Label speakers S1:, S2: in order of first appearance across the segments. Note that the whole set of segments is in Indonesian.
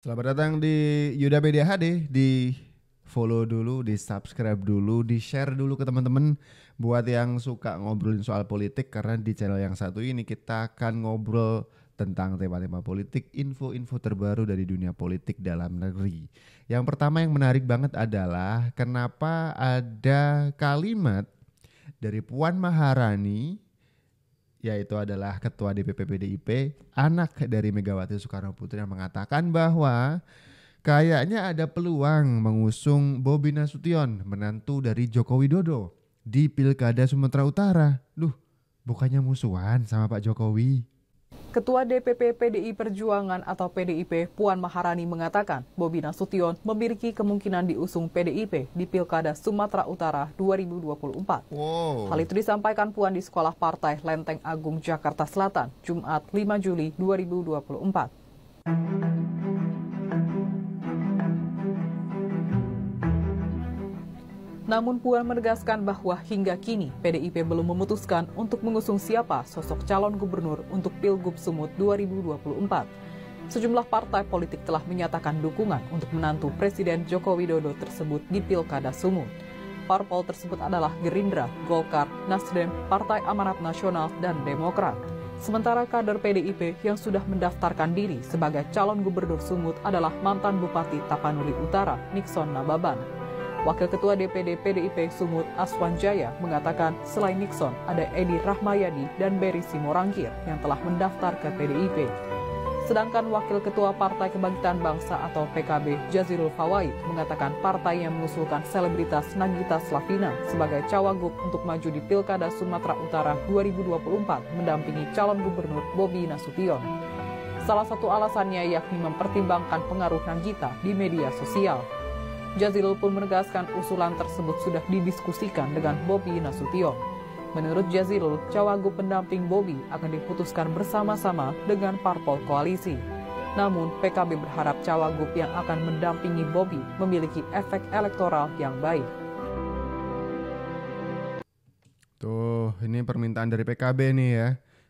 S1: Selamat datang di Yuda Media HD di follow dulu, di subscribe dulu, di share dulu ke teman-teman buat yang suka ngobrolin soal politik karena di channel yang satu ini kita akan ngobrol tentang tema-tema politik, info-info terbaru dari dunia politik dalam negeri. Yang pertama yang menarik banget adalah kenapa ada kalimat dari Puan Maharani yaitu adalah Ketua DPP PDIP, anak dari Megawati Soekarno Putri yang mengatakan bahwa kayaknya ada peluang mengusung Bobi Nasution, menantu dari Joko Widodo di Pilkada Sumatera Utara. Duh, bukannya musuhan sama Pak Jokowi.
S2: Ketua DPP PDI Perjuangan atau PDIP Puan Maharani mengatakan Bobi Nasution memiliki kemungkinan diusung PDIP di Pilkada Sumatera Utara 2024. Wow. Hal itu disampaikan Puan di Sekolah Partai Lenteng Agung Jakarta Selatan, Jumat 5 Juli 2024. Namun Puan menegaskan bahwa hingga kini PDIP belum memutuskan untuk mengusung siapa sosok calon gubernur untuk Pilgub Sumut 2024 sejumlah partai politik telah menyatakan dukungan untuk menantu Presiden Joko Widodo tersebut di Pilkada Sumut. Parpol tersebut adalah Gerindra, Golkar, Nasdem, Partai Amanat Nasional, dan Demokrat. Sementara kader PDIP yang sudah mendaftarkan diri sebagai calon gubernur Sumut adalah mantan Bupati Tapanuli Utara, Nixon Nababan. Wakil Ketua DPD PDIP Sumut Aswan Jaya mengatakan selain Nixon ada Edi Rahmayadi dan Beri Simorangkir yang telah mendaftar ke PDIP. Sedangkan Wakil Ketua Partai Kebangkitan Bangsa atau PKB Jazirul Fawait mengatakan partai yang mengusulkan selebritas Nagita Slavina sebagai cawagup untuk maju di Pilkada Sumatera Utara 2024 mendampingi calon gubernur Bobi Nasution. Salah satu alasannya yakni mempertimbangkan pengaruh Nagita di media sosial. Jazilul pun menegaskan usulan tersebut sudah didiskusikan dengan Bobi Nasution. Menurut Jazilul, cawagup pendamping Bobi akan diputuskan bersama-sama dengan parpol koalisi. Namun, PKB berharap cawagup yang akan mendampingi Bobi memiliki efek elektoral yang baik.
S1: Tuh, ini permintaan dari PKB nih ya.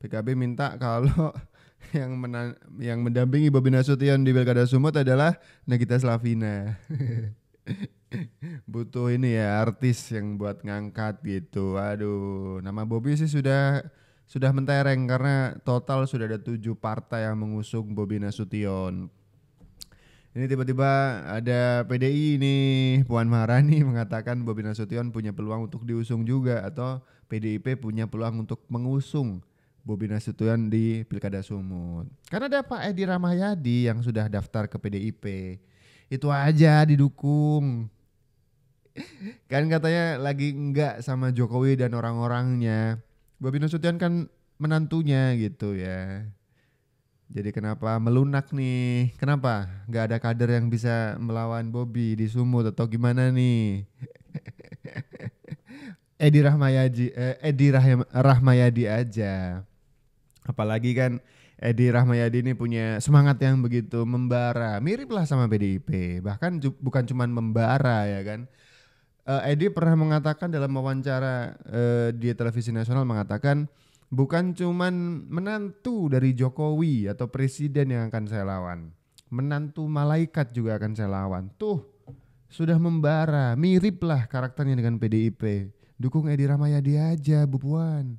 S1: PKB minta kalau yang menan yang mendampingi Bobi Nasution di Pilkada Sumut adalah Nagita Slavina. butuh ini ya artis yang buat ngangkat gitu. Aduh, nama Bobby sih sudah sudah mentereng karena total sudah ada tujuh partai yang mengusung Bobi Nasution. Ini tiba-tiba ada PDI nih, Puan Maharani mengatakan Bobi Nasution punya peluang untuk diusung juga atau PDIP punya peluang untuk mengusung Bobi Nasution di Pilkada Sumut. Karena ada Pak Edi Ramayadi yang sudah daftar ke PDIP itu aja didukung kan katanya lagi enggak sama Jokowi dan orang-orangnya Bobi Nasution kan menantunya gitu ya jadi kenapa melunak nih kenapa nggak ada kader yang bisa melawan Bobi di Sumut atau gimana nih Edi Rahmayadi eh, Edi Rahmayadi aja apalagi kan Edi Rahmayadi ini punya semangat yang begitu membara, mirip lah sama PDIP, bahkan bukan cuma membara ya kan. Uh, Edi pernah mengatakan dalam wawancara uh, di televisi nasional mengatakan bukan cuma menantu dari Jokowi atau presiden yang akan saya lawan, menantu malaikat juga akan saya lawan. Tuh sudah membara, mirip lah karakternya dengan PDIP. Dukung Edi Rahmayadi aja, Bu Puan.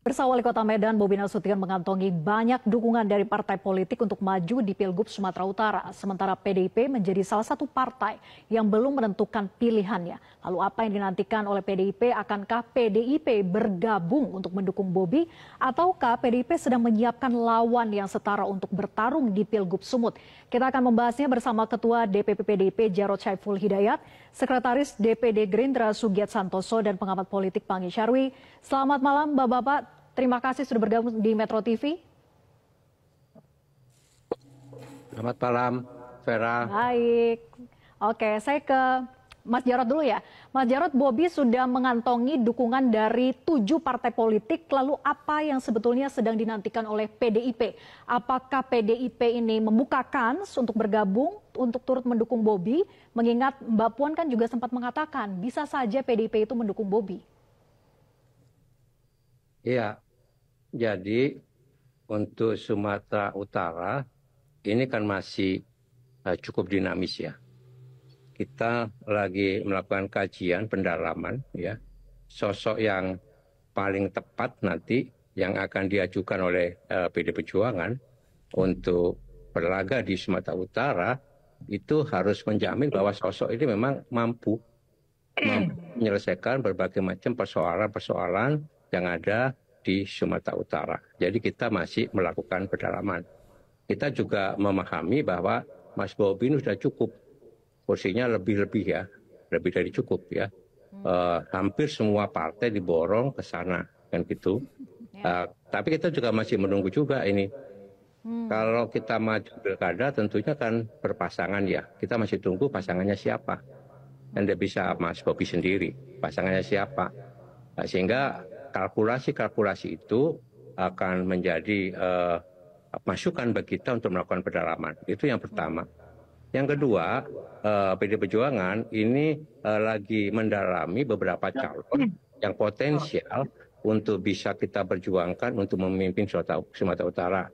S3: Bersama Wali Kota Medan Bobi Nasution mengantongi banyak dukungan dari partai politik untuk maju di Pilgub Sumatera Utara. Sementara PDIP menjadi salah satu partai yang belum menentukan pilihannya. Lalu apa yang dinantikan oleh PDIP? Akankah PDIP bergabung untuk mendukung Bobi? Ataukah PDIP sedang menyiapkan lawan yang setara untuk bertarung di Pilgub Sumut? Kita akan membahasnya bersama Ketua DPP PDIP Jarod Syaiful Hidayat, Sekretaris DPD Gerindra Sugiat Santoso, dan pengamat politik Pangi Syarwi. Selamat malam Bapak-Bapak terima kasih sudah bergabung di Metro TV.
S4: Selamat malam, Vera.
S3: Baik. Oke, saya ke Mas Jarot dulu ya. Mas Jarot, Bobi sudah mengantongi dukungan dari tujuh partai politik. Lalu apa yang sebetulnya sedang dinantikan oleh PDIP? Apakah PDIP ini membuka kans untuk bergabung, untuk turut mendukung Bobi? Mengingat Mbak Puan kan juga sempat mengatakan, bisa saja PDIP itu mendukung Bobi.
S4: Iya, jadi untuk Sumatera Utara ini kan masih uh, cukup dinamis ya. Kita lagi melakukan kajian pendalaman ya. Sosok yang paling tepat nanti yang akan diajukan oleh uh, eh, PD Perjuangan untuk berlaga di Sumatera Utara itu harus menjamin bahwa sosok ini memang mampu, mampu menyelesaikan berbagai macam persoalan-persoalan yang ada di Sumatera Utara. Jadi kita masih melakukan pedalaman. Kita juga memahami bahwa Mas Bobi ini sudah cukup. Kursinya lebih-lebih ya, lebih dari cukup ya. Hmm. Uh, hampir semua partai diborong ke sana kan gitu. Yeah. Ya. Uh, tapi kita juga masih menunggu juga ini. Hmm. Kalau kita maju pilkada tentunya kan berpasangan ya. Kita masih tunggu pasangannya siapa. Anda bisa Mas Bobi sendiri, pasangannya siapa. Nah, sehingga kalkulasi-kalkulasi itu akan menjadi uh, masukan bagi kita untuk melakukan pendalaman. Itu yang pertama. Yang kedua, uh, eh, PD Perjuangan ini uh, lagi mendalami beberapa calon yang potensial untuk bisa kita perjuangkan untuk memimpin Sumatera Utara.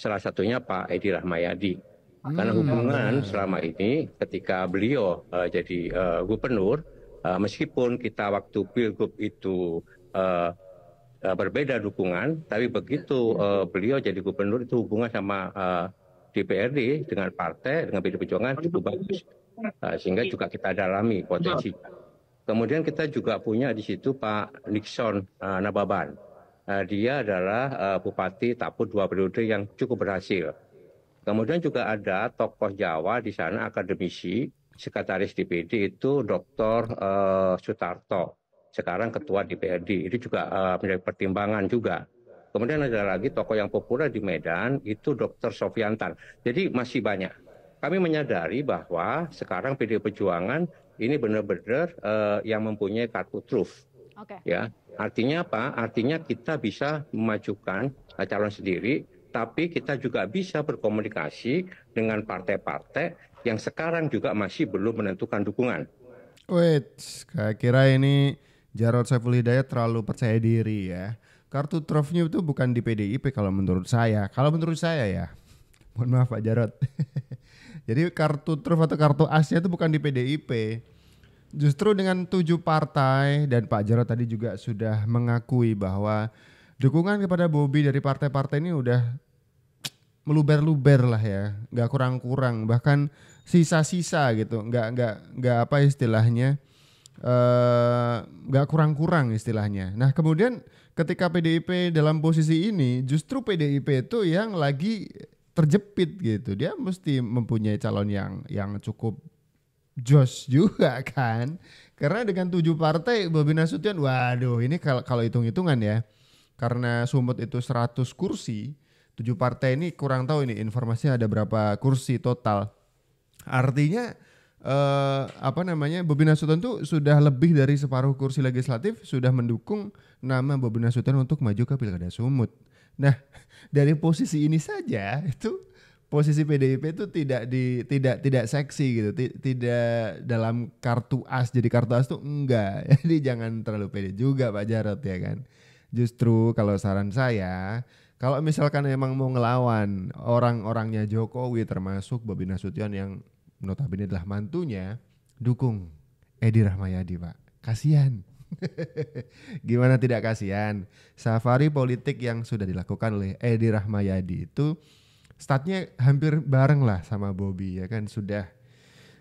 S4: Salah satunya Pak Edi Rahmayadi. Karena hmm. hubungan iya. selama ini ketika beliau uh, jadi uh, gubernur, uh, meskipun kita waktu pilgub itu uh, berbeda dukungan, tapi begitu uh, beliau jadi gubernur itu hubungan sama uh, DPRD dengan partai dengan PD Perjuangan cukup bagus, uh, sehingga juga kita dalami iya. potensi. Kemudian kita juga punya di situ Pak Nixon uh, Nababan. Uh, dia adalah uh, Bupati Taput dua periode yang cukup berhasil. Kemudian juga ada tokoh Jawa di sana akademisi sekretaris DPD itu Dr. Uh, Sutarto sekarang ketua DPRD. Itu juga uh, menjadi pertimbangan juga. Kemudian ada lagi tokoh yang populer di Medan itu Dr. Sofiantan. Jadi masih banyak. Kami menyadari bahwa sekarang PD Perjuangan ini benar-benar uh, yang mempunyai kartu truf. Okay. Ya, artinya apa? Artinya kita bisa memajukan uh, calon sendiri, tapi kita juga bisa berkomunikasi dengan partai-partai yang sekarang juga masih belum menentukan dukungan.
S1: Wait, kira kira ini Jarod Saiful Hidayat terlalu percaya diri ya. Kartu trofnya itu bukan di PDIP kalau menurut saya. Kalau menurut saya ya. Mohon maaf Pak Jarod. Jadi kartu truf atau kartu asnya itu bukan di PDIP. Justru dengan tujuh partai dan Pak Jarod tadi juga sudah mengakui bahwa dukungan kepada Bobi dari partai-partai ini udah meluber-luber lah ya, Gak kurang-kurang, bahkan sisa-sisa gitu, Gak gak gak apa istilahnya, Eh, nggak uh, kurang-kurang istilahnya. Nah kemudian ketika PDIP dalam posisi ini justru PDIP itu yang lagi terjepit gitu. Dia mesti mempunyai calon yang yang cukup jos juga kan. Karena dengan tujuh partai Bobi Nasution, waduh ini kalau kalau hitung-hitungan ya. Karena Sumut itu 100 kursi, tujuh partai ini kurang tahu ini informasinya ada berapa kursi total. Artinya eh, apa namanya Bobi Nasution tuh sudah lebih dari separuh kursi legislatif sudah mendukung nama Bobi Nasution untuk maju ke Pilkada Sumut. Nah, dari posisi ini saja itu posisi PDIP itu tidak di tidak tidak seksi gitu tidak dalam kartu as jadi kartu as tuh enggak jadi jangan terlalu pede juga Pak Jarot ya kan justru kalau saran saya kalau misalkan emang mau ngelawan orang-orangnya Jokowi termasuk Bobi Nasution yang notabene adalah mantunya, dukung Edi Rahmayadi Pak. Kasihan. Gimana tidak kasihan? Safari politik yang sudah dilakukan oleh Edi Rahmayadi itu statnya hampir bareng lah sama Bobby ya kan sudah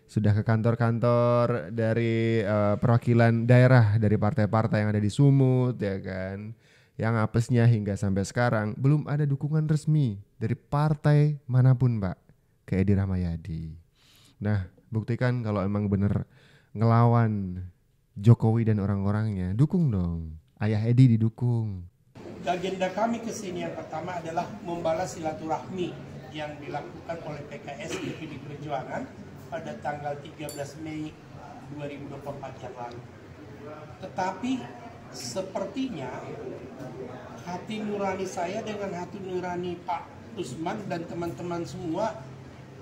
S1: sudah ke kantor-kantor dari uh, perwakilan daerah dari partai-partai yang ada di Sumut ya kan yang apesnya hingga sampai sekarang belum ada dukungan resmi dari partai manapun Pak ke Edi Rahmayadi. Nah, buktikan kalau emang bener ngelawan Jokowi dan orang-orangnya, dukung dong. Ayah Edi didukung.
S4: Agenda kami ke sini yang pertama adalah membalas silaturahmi yang dilakukan oleh PKS di PD Perjuangan pada tanggal 13 Mei 2024 yang lalu. Tetapi sepertinya hati nurani saya dengan hati nurani Pak Usman dan teman-teman semua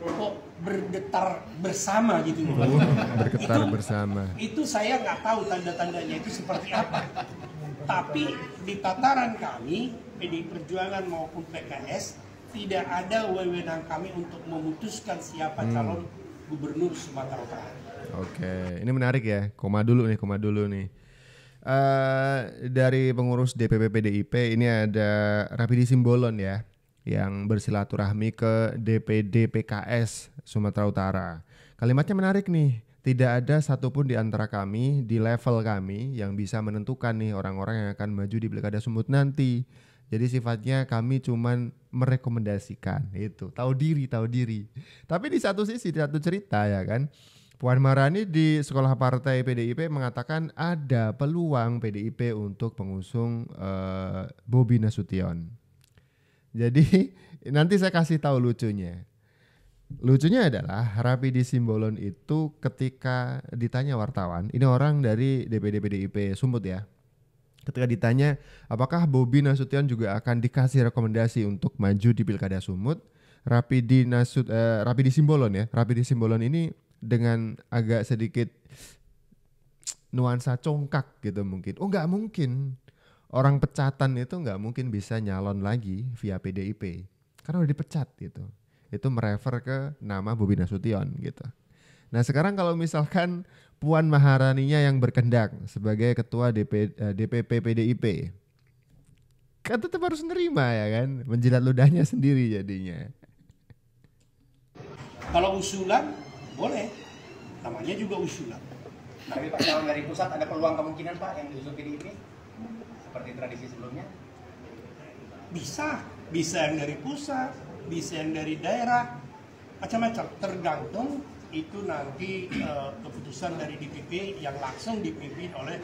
S4: kok bergetar bersama gitu loh. bergetar itu, bersama. Itu saya nggak tahu tanda-tandanya itu seperti apa. Tapi di tataran kami, PDI Perjuangan maupun PKS, tidak ada wewenang kami untuk memutuskan siapa hmm. calon gubernur Sumatera Utara.
S1: Oke, ini menarik ya. Koma dulu nih, koma dulu nih. Uh, dari pengurus DPP PDIP ini ada Rapidi Simbolon ya yang bersilaturahmi ke DPD PKS Sumatera Utara. Kalimatnya menarik nih, tidak ada satupun di antara kami di level kami yang bisa menentukan nih orang-orang yang akan maju di pilkada Sumut nanti. Jadi sifatnya kami cuman merekomendasikan itu, tahu diri, tahu diri. Tapi di satu sisi, di satu cerita ya kan, Puan Marani di sekolah partai PDIP mengatakan ada peluang PDIP untuk pengusung uh, eh, Bobi Nasution. Jadi nanti saya kasih tahu lucunya. Lucunya adalah Rapi di Simbolon itu ketika ditanya wartawan, ini orang dari DPD PDIP Sumut ya. Ketika ditanya apakah Bobi Nasution juga akan dikasih rekomendasi untuk maju di Pilkada Sumut, Rapi di Nasut eh, Rapi di Simbolon ya. Rapi di Simbolon ini dengan agak sedikit nuansa congkak gitu mungkin. Oh enggak mungkin orang pecatan itu nggak mungkin bisa nyalon lagi via PDIP karena udah dipecat gitu. Itu merefer ke nama Bobi Nasution gitu. Nah sekarang kalau misalkan Puan Maharaninya yang berkendak sebagai ketua DP, DPP PDIP, kan tetap harus nerima ya kan, menjilat ludahnya sendiri jadinya.
S4: Kalau usulan boleh, namanya juga usulan. Tapi Pak calon dari pusat ada peluang kemungkinan Pak yang diusung PDIP? seperti tradisi sebelumnya? Bisa, bisa yang dari pusat, bisa yang dari daerah, macam-macam. Tergantung itu nanti uh, keputusan dari DPP yang langsung dipimpin oleh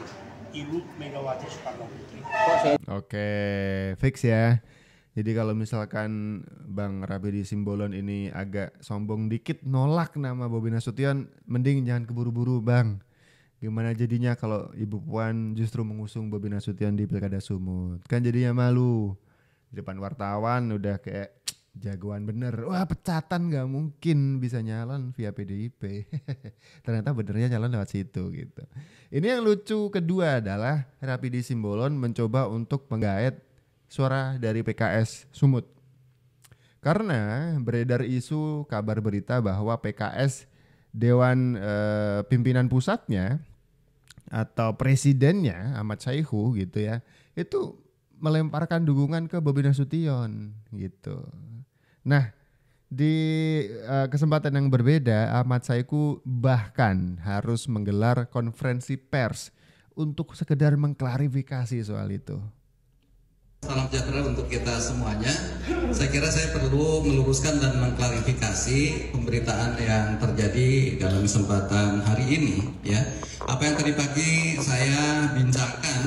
S5: Ibu Megawati Soekarno Putri.
S1: Oke, fix ya. Jadi kalau misalkan Bang Rabidi Simbolon ini agak sombong dikit nolak nama Bobi Nasution, mending jangan keburu-buru Bang Gimana jadinya kalau Ibu Puan justru mengusung Bobi Nasution di Pilkada Sumut? Kan jadinya malu. Di depan wartawan udah kayak jagoan bener. Wah pecatan gak mungkin bisa nyalon via PDIP. Ternyata benernya nyalon lewat situ gitu. Ini yang lucu kedua adalah Rapidi Simbolon mencoba untuk menggaet suara dari PKS Sumut. Karena beredar isu kabar berita bahwa PKS Dewan e, Pimpinan Pusatnya atau presidennya Ahmad Saihu gitu ya itu melemparkan dukungan ke Bobi Nasution gitu. Nah di uh, kesempatan yang berbeda Ahmad Saiku bahkan harus menggelar konferensi pers untuk sekedar mengklarifikasi soal itu.
S6: Salam sejahtera untuk kita semuanya. Saya kira saya perlu meluruskan dan mengklarifikasi pemberitaan yang terjadi dalam kesempatan hari ini. Ya, apa yang tadi pagi saya bincangkan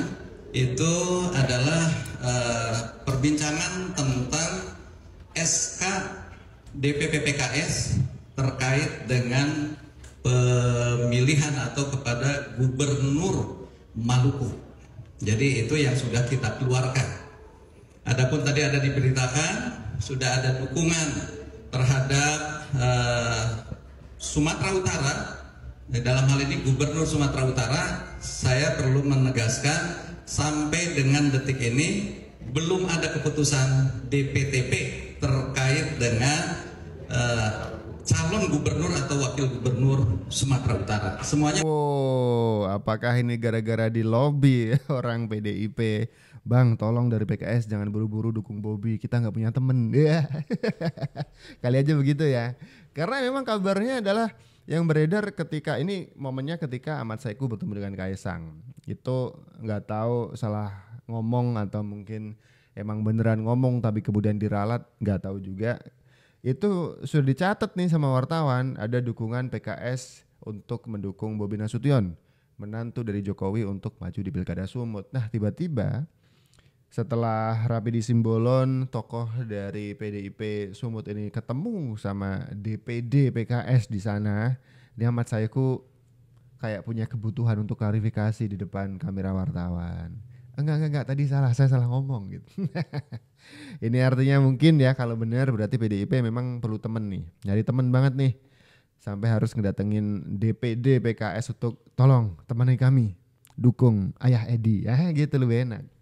S6: itu adalah uh, perbincangan tentang SK DPP PKS terkait dengan pemilihan atau kepada gubernur Maluku. Jadi itu yang sudah kita keluarkan Adapun tadi ada diberitakan sudah ada dukungan terhadap uh, Sumatera Utara. Eh, dalam hal ini Gubernur Sumatera Utara, saya perlu menegaskan sampai dengan detik ini belum ada keputusan DPTP terkait dengan uh, calon gubernur atau
S1: wakil gubernur Sumatera Utara. Semuanya. Oh, apakah ini gara-gara di lobby orang PDIP Bang, tolong dari PKS jangan buru-buru dukung Bobby. Kita nggak punya temen. Yeah. Kali aja begitu ya. Karena memang kabarnya adalah yang beredar ketika ini momennya ketika Ahmad Saiku bertemu dengan Kaisang. Itu nggak tahu salah ngomong atau mungkin emang beneran ngomong tapi kemudian diralat nggak tahu juga. Itu sudah dicatat nih sama wartawan ada dukungan PKS untuk mendukung Bobby Nasution menantu dari Jokowi untuk maju di Pilkada Sumut. Nah, tiba-tiba setelah Rapi di Simbolon tokoh dari PDIP Sumut ini ketemu sama DPD PKS di sana ini Ahmad sayaku kayak punya kebutuhan untuk klarifikasi di depan kamera wartawan enggak enggak enggak tadi salah saya salah ngomong gitu ini artinya mungkin ya kalau benar berarti PDIP memang perlu temen nih nyari temen banget nih sampai harus ngedatengin DPD PKS untuk tolong temani kami dukung ayah Edi ya gitu lebih enak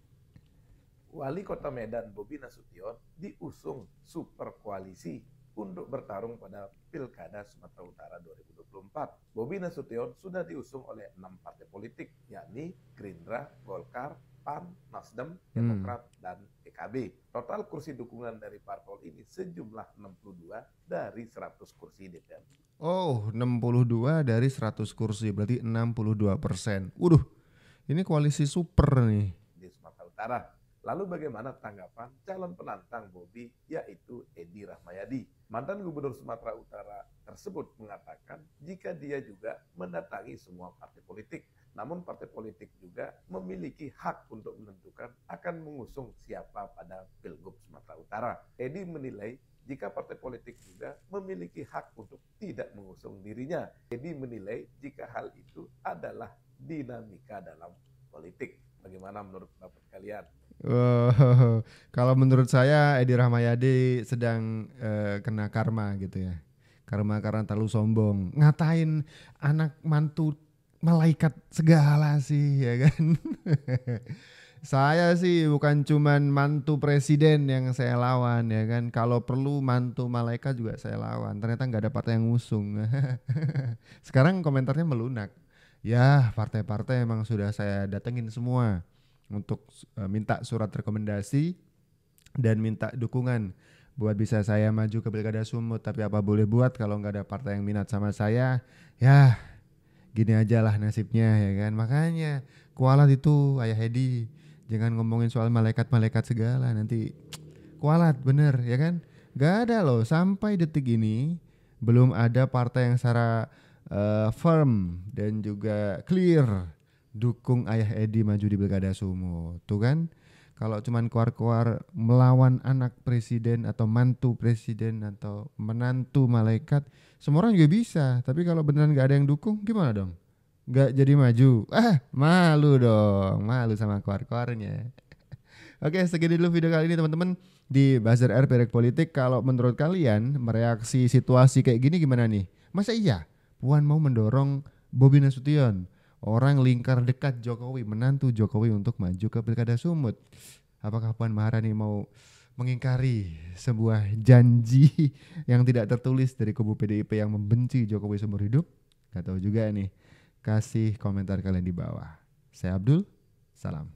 S5: Wali Kota Medan Bobi Nasution diusung super koalisi untuk bertarung pada Pilkada Sumatera Utara 2024. Bobi Nasution sudah diusung oleh enam partai politik, yakni Gerindra, Golkar, PAN, Nasdem, hmm. Demokrat, hmm. dan PKB. Total kursi dukungan dari parpol ini sejumlah 62 dari 100 kursi DPR.
S1: Oh, 62 dari 100 kursi, berarti 62 persen. Waduh, ini koalisi super nih.
S5: Di Sumatera Utara. Lalu bagaimana tanggapan calon penantang Bobi yaitu Edi Rahmayadi? Mantan Gubernur Sumatera Utara tersebut mengatakan jika dia juga mendatangi semua partai politik. Namun partai politik juga memiliki hak untuk menentukan akan mengusung siapa pada Pilgub Sumatera Utara. Edi menilai jika partai politik juga memiliki hak untuk tidak mengusung dirinya. Edi menilai jika hal itu adalah dinamika dalam politik. Bagaimana menurut pendapat kalian?
S1: Kalau menurut saya Edi Rahmayadi sedang uh, kena karma gitu ya. Karma karena terlalu sombong. Ngatain anak mantu malaikat segala sih ya kan. saya sih bukan cuman mantu presiden yang saya lawan ya kan. Kalau perlu mantu malaikat juga saya lawan. Ternyata nggak ada partai yang ngusung. Sekarang komentarnya melunak. Ya, partai-partai emang sudah saya datengin semua untuk uh, minta surat rekomendasi dan minta dukungan buat bisa saya maju ke Pilkada Sumut. Tapi apa boleh buat kalau nggak ada partai yang minat sama saya, ya gini aja lah nasibnya ya kan. Makanya kualat itu Ayah Hedi, jangan ngomongin soal malaikat-malaikat segala nanti kualat bener ya kan. Gak ada loh sampai detik ini belum ada partai yang secara uh, firm dan juga clear dukung ayah Edi maju di Pilkada sumo, Tuh kan kalau cuman keluar-keluar melawan anak presiden atau mantu presiden atau menantu malaikat, semua orang juga bisa. Tapi kalau beneran gak ada yang dukung, gimana dong? Gak jadi maju. Ah, malu dong. Malu sama keluar-keluarnya. Oke, segini dulu video kali ini teman-teman di Buzzer R Perek Politik. Kalau menurut kalian mereaksi situasi kayak gini gimana nih? Masa iya Puan mau mendorong Bobi Nasution? orang lingkar dekat Jokowi, menantu Jokowi untuk maju ke Pilkada Sumut. Apakah Puan Maharani mau mengingkari sebuah janji yang tidak tertulis dari kubu PDIP yang membenci Jokowi seumur hidup? Gak tahu juga nih. Kasih komentar kalian di bawah. Saya Abdul, salam.